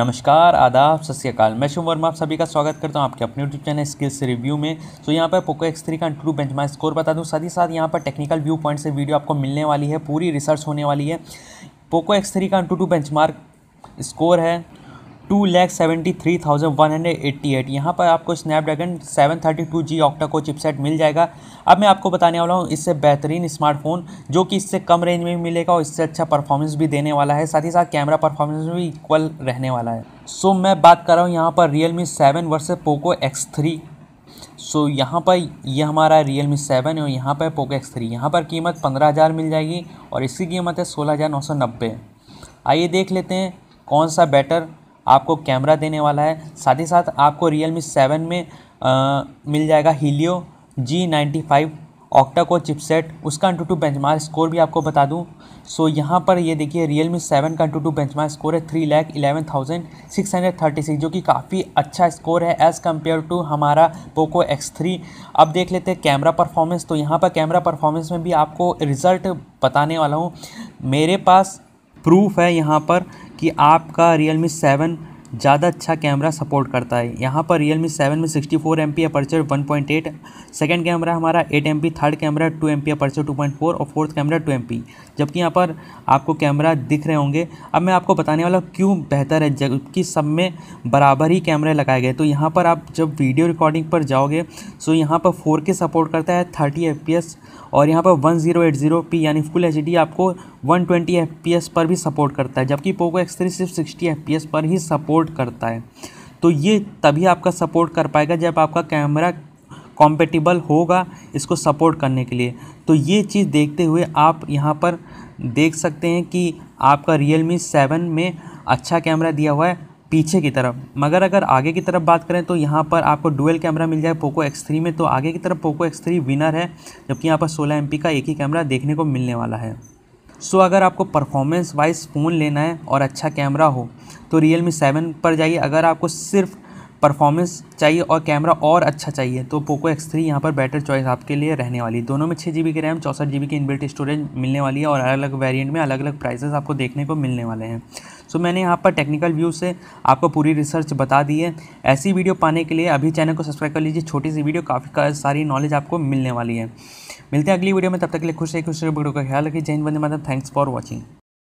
नमस्कार आदाब श्रीकाल मैं शुभ वर्मा आप सभी का स्वागत करता हूं आपके अपने यूट्यूब चैनल स्किल्स रिव्यू में तो यहां यहाँ पर पोको एक्स थ्री का ट्रू बेंचमार्क स्कोर बता दूं साथ ही साथ यहाँ पर टेक्निकल व्यू पॉइंट से वीडियो आपको मिलने वाली है पूरी रिसर्च होने वाली है पोको एक्स थ्री का टू टू मार्क स्कोर है two lakh seventy three thousand one hundred eighty eight यहाँ पर आपको Snapdragon seven thirty two G octa core chipset मिल जाएगा अब मैं आपको बताने वाला हूँ इससे बेहतरीन स्मार्टफोन जो कि इससे कम रेंज में मिलेगा और इससे अच्छा परफॉर्मेंस भी देने वाला है साथ ही साथ कैमरा परफॉर्मेंस भी इक्वल रहने वाला है सो so, मैं बात कर रहा हूँ यहाँ पर real me seven versus Poco X three so यहाँ पर ये यह हमारा रियल मी सेवन और यहाँ पर पोको एक्स थ्री यहाँ पर कीमत पंद्रह हज़ार मिल जाएगी और इसकी कीमत है सोलह हज़ार नौ सौ नब्बे आइए देख लेते हैं कौन सा बेटर आपको कैमरा देने वाला है साथ ही साथ आपको रियल मी सेवन में आ, मिल जाएगा Helio G ninety five octa core chipset उसका इंटू टू बेंचमार्क स्कोर भी आपको बता दूं सो so, यहाँ पर ये देखिए रियल मी सेवन का इंटू टू बेंचमार्क स्कोर है three lakh eleven thousand six hundred thirty six जो कि काफ़ी अच्छा स्कोर है एज़ कम्पेयर टू हमारा पोको एक्स थ्री अब देख लेते हैं कैमरा परफॉर्मेंस तो यहाँ पर कैमरा परफॉर्मेंस में भी आपको रिज़ल्ट बताने वाला हूँ मेरे पास प्रूफ है यहाँ पर कि आपका रियल मी सेवन ज़्यादा अच्छा कैमरा सपोर्ट करता है यहाँ पर रियल मी सेवन में sixty four M P aperture one point eight second camera हमारा eight M P third camera two M P aperture two point four और fourth camera two M P जबकि यहाँ पर आपको कैमरा दिख रहे होंगे अब मैं आपको बताने वाला क्यों बेहतर है जबकि सब में बराबर ही कैमरे लगाए गए तो यहाँ पर आप जब वीडियो रिकॉर्डिंग पर जाओगे सो यहाँ पर फोर के सपोर्ट करता है थर्टी एफ पी एस और यहाँ पर one zero eight zero P यानी फुल एच डी आपको one twenty F P S पर भी सपोर्ट करता है जबकि पोको एक्स थ्री सिर्फ सिक्सटी एफ पी एस पर ही सपोर्ट सपोर्ट करता है तो ये तभी आपका सपोर्ट कर पाएगा जब आपका कैमरा कॉम्पेटिबल होगा इसको सपोर्ट करने के लिए तो ये चीज़ देखते हुए आप यहाँ पर देख सकते हैं कि आपका रियल मी सेवन में अच्छा कैमरा दिया हुआ है पीछे की तरफ मगर अगर आगे की तरफ बात करें तो यहाँ पर आपको डुअल कैमरा मिल जाए पोको एक्स थ्री में तो आगे की तरफ पोको एक्स थ्री विनर है जबकि यहाँ पर सोलह एम का एक ही कैमरा देखने को मिलने वाला है सो अगर आपको परफॉर्मेंस वाइज फ़ोन लेना है और अच्छा कैमरा हो तो रियल मी सेवन पर जाइए अगर आपको सिर्फ परफॉर्मेंस चाहिए और कैमरा और अच्छा चाहिए तो पोको एक्स थ्री यहाँ पर बेटर चॉइस आपके लिए रहने वाली है दोनों में छः जी बी की रैम चौंसठ जी बी की इनबिल्ट स्टोरेज मिलने वाली है और अलग अलग वेरिएंट में अलग अलग प्राइसेस आपको देखने को मिलने वाले हैं सो मैंने यहाँ पर टेक्निकल व्यू से आपको पूरी रिसर्च बता दी है ऐसी वीडियो पाने के लिए अभी चैनल को सब्सक्राइब कर लीजिए छोटी सी वीडियो काफ़ी सारी नॉलेज आपको मिलने वाली है मिलते हैं अगली वीडियो में तब तक के लिए खुश रहिए खुश रहिए वीडियो का ख्याल रखिए जैन बंदे मतलब थैंक्स फॉर वॉचिंग